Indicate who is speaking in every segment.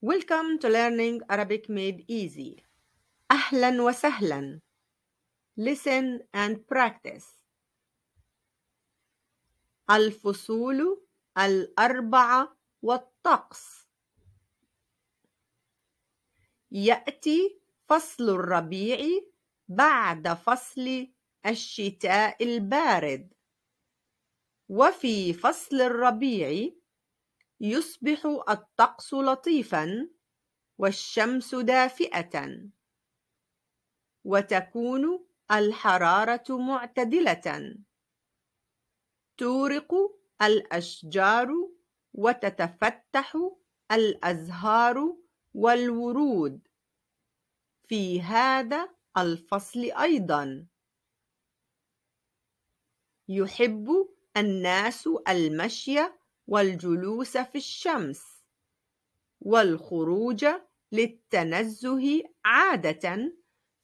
Speaker 1: Welcome to Learning Arabic Made Easy. أهلا وسهلا. Listen and practice. الفصول الأربعة والطقس. يأتي فصل الربيع بعد فصل الشتاء البارد. وفي فصل الربيع يصبح الطقس لطيفا والشمس دافئة وتكون الحرارة معتدلة تورق الأشجار وتتفتح الأزهار والورود في هذا الفصل أيضا يحب الناس المشي والجلوس في الشمس والخروج للتنزه عادة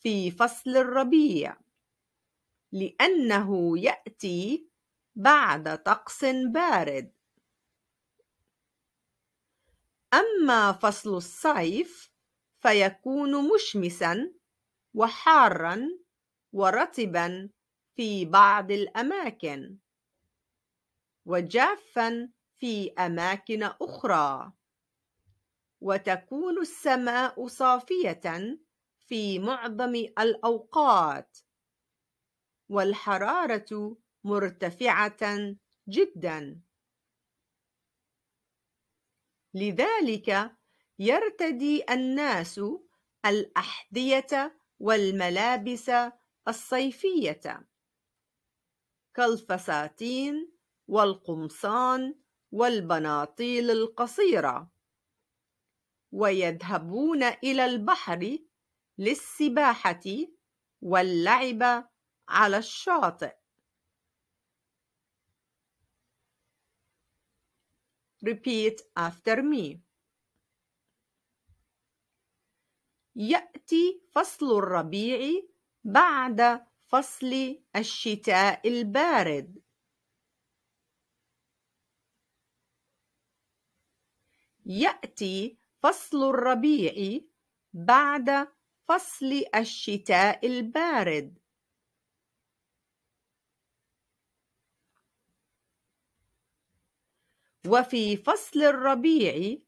Speaker 1: في فصل الربيع لأنه يأتي بعد طقس بارد أما فصل الصيف فيكون مشمسا وحارا ورطبا في بعض الأماكن وجافا في أماكن أخرى وتكون السماء صافية في معظم الأوقات والحرارة مرتفعة جدا لذلك يرتدي الناس الأحذية والملابس الصيفية كالفساتين والقمصان والبناطيل القصيرة ويذهبون إلى البحر للسباحة واللعب على الشاطئ Repeat after me يأتي فصل الربيع بعد فصل الشتاء البارد يأتي فصل الربيع بعد فصل الشتاء البارد وفي فصل الربيع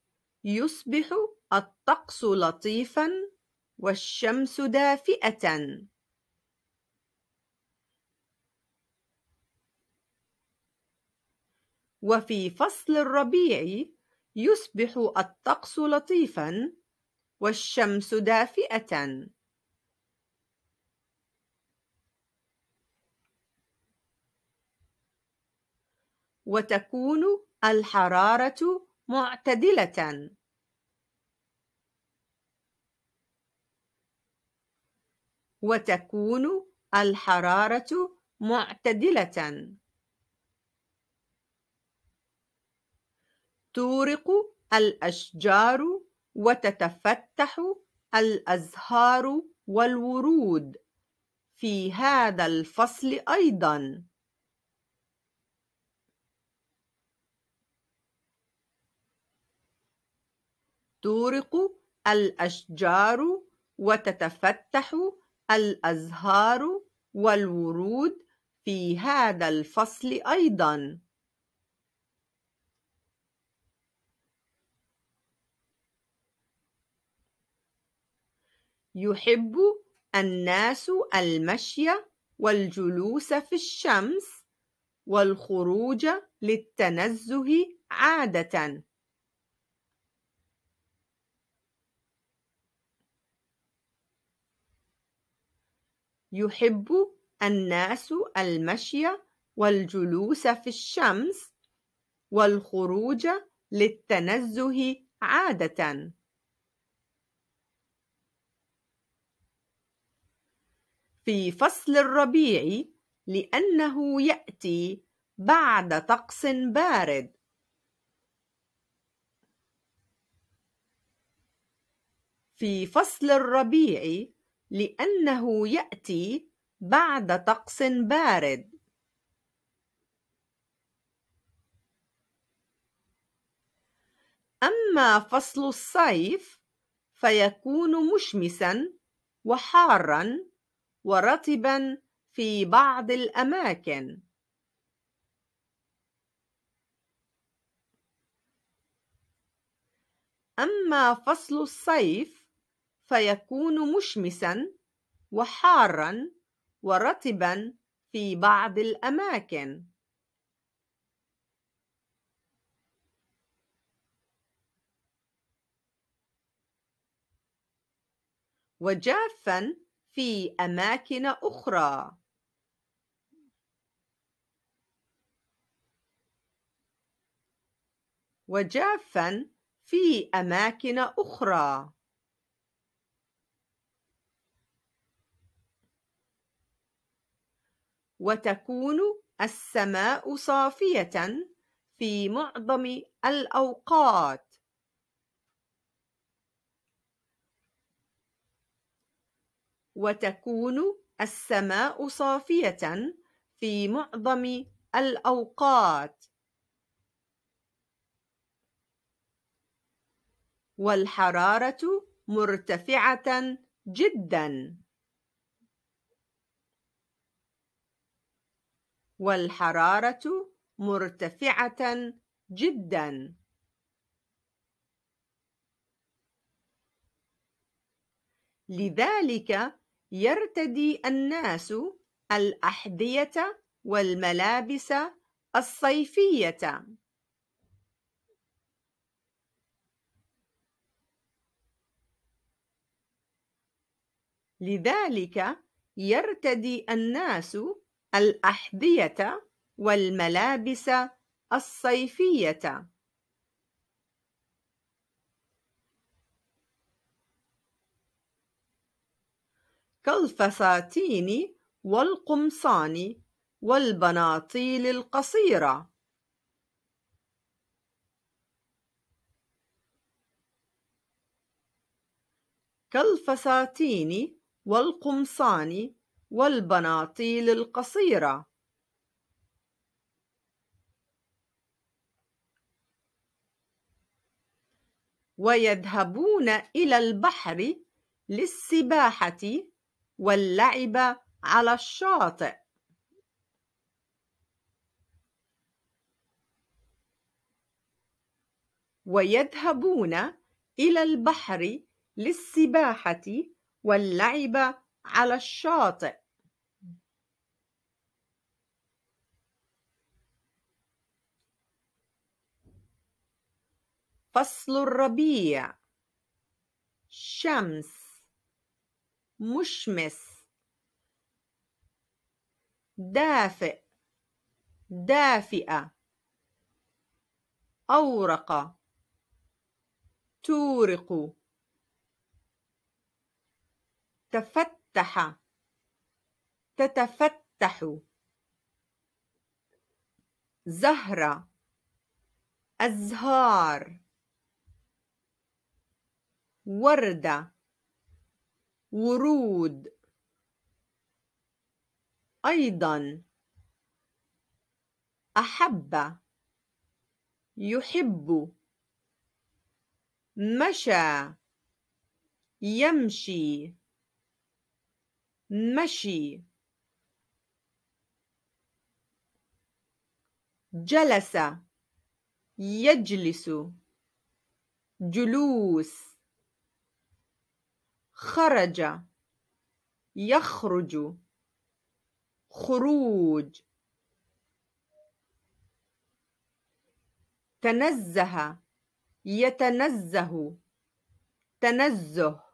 Speaker 1: يصبح الطقس لطيفا والشمس دافئة وفي فصل الربيع يصبح الطقس لطيفا والشمس دافئة. وتكون الحرارة معتدلة. وتكون الحرارة معتدلة تورق الأشجار وتتفتح الأزهار والورود في هذا الفصل أيضاً تورق الأشجار وتتفتح الأزهار والورود في هذا الفصل أيضاً يحب الناس المشي والجلوس في الشمس والخروج للتنزه عادة يحب الناس المشي والجلوس في الشمس والخروج للتنزه عادةً في فصل الربيع لأنه يأتي بعد طقس بارد في فصل الربيع لأنه يأتي بعد طقس بارد أما فصل الصيف فيكون مشمسا وحارا ورطبا في بعض الأماكن أما فصل الصيف فيكون مشمسا وحارا ورطبا في بعض الأماكن وجافا في أماكن أخرى وجافا في أماكن أخرى وتكون السماء صافية في معظم الأوقات وتكون السماء صافية في معظم الأوقات والحرارة مرتفعة جدا والحرارة مرتفعة جدا لذلك يرتدي الناس الأحذية والملابس الصيفية. لذلك يرتدي الناس الأحذية والملابس الصيفية. كالفساتين والقمصان والبناطيل القصيرة كالفساتين والقمصان والبناطيل القصيرة ويذهبون إلى البحر للسباحة واللعب على الشاطئ ويذهبون إلى البحر للسباحة واللعب على الشاطئ فصل الربيع شمس مشمس دافئ دافئة أورق تورق تفتح تتفتح زهرة أزهار وردة ورود أيضا أحب يحب مشى يمشي مشي جلس يجلس جلوس خرج يخرج خروج تنزه يتنزه تنزه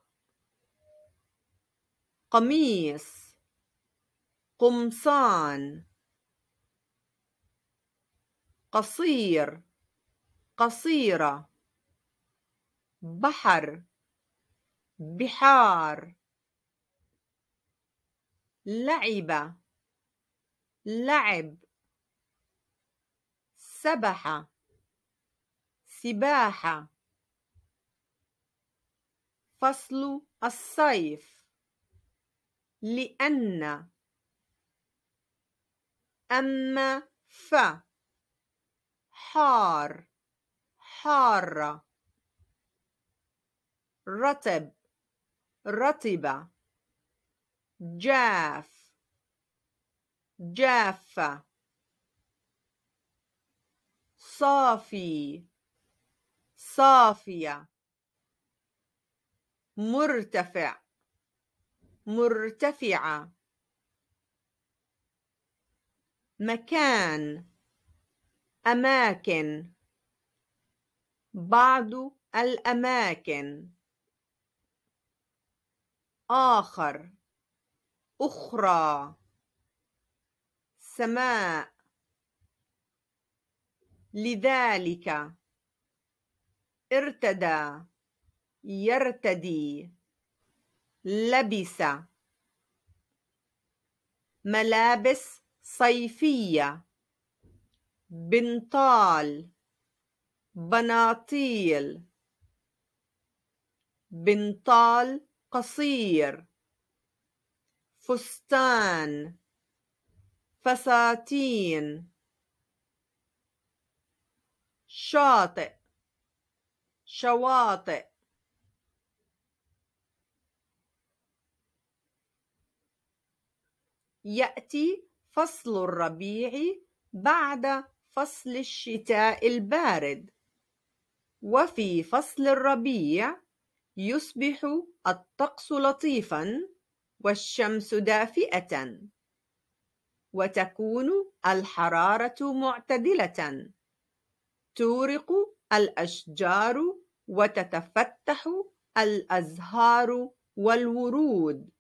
Speaker 1: قميص قمصان قصير قصيرة بحر بحار لعب لعب سبح سباحة فصل الصيف لأن أما ف حار حارة رطب رطبة جاف جافة صافي صافية مرتفع مرتفعة مكان أماكن بعض الأماكن آخر أخرى سماء لذلك ارتدى يرتدي لبس ملابس صيفية بنطال بناطيل بنطال قصير فستان فساتين شاطئ شواطئ يأتي فصل الربيع بعد فصل الشتاء البارد وفي فصل الربيع يصبح الطقس لطيفا والشمس دافئة وتكون الحرارة معتدلة تورق الأشجار وتتفتح الأزهار والورود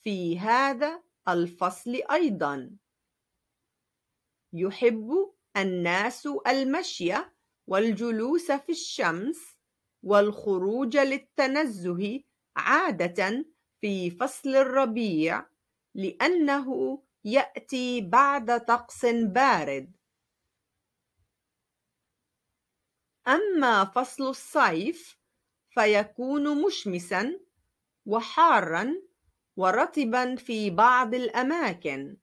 Speaker 1: في هذا الفصل أيضا يحب الناس المشي والجلوس في الشمس والخروج للتنزه عادة في فصل الربيع لأنه يأتي بعد طقس بارد أما فصل الصيف فيكون مشمسا وحارا ورطبا في بعض الأماكن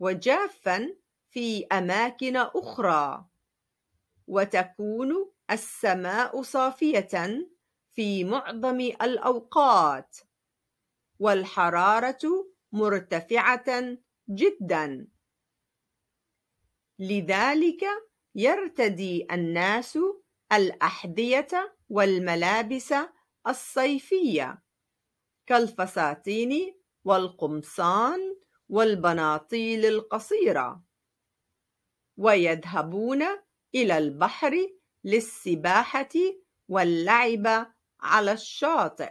Speaker 1: وجافا في أماكن أخرى وتكون السماء صافية في معظم الأوقات، والحرارة مرتفعة جدًا، لذلك يرتدي الناس الأحذية والملابس الصيفية كالفساتين والقمصان والبناطيل القصيرة، ويذهبون إلى البحر للسباحة واللعب على الشاطئ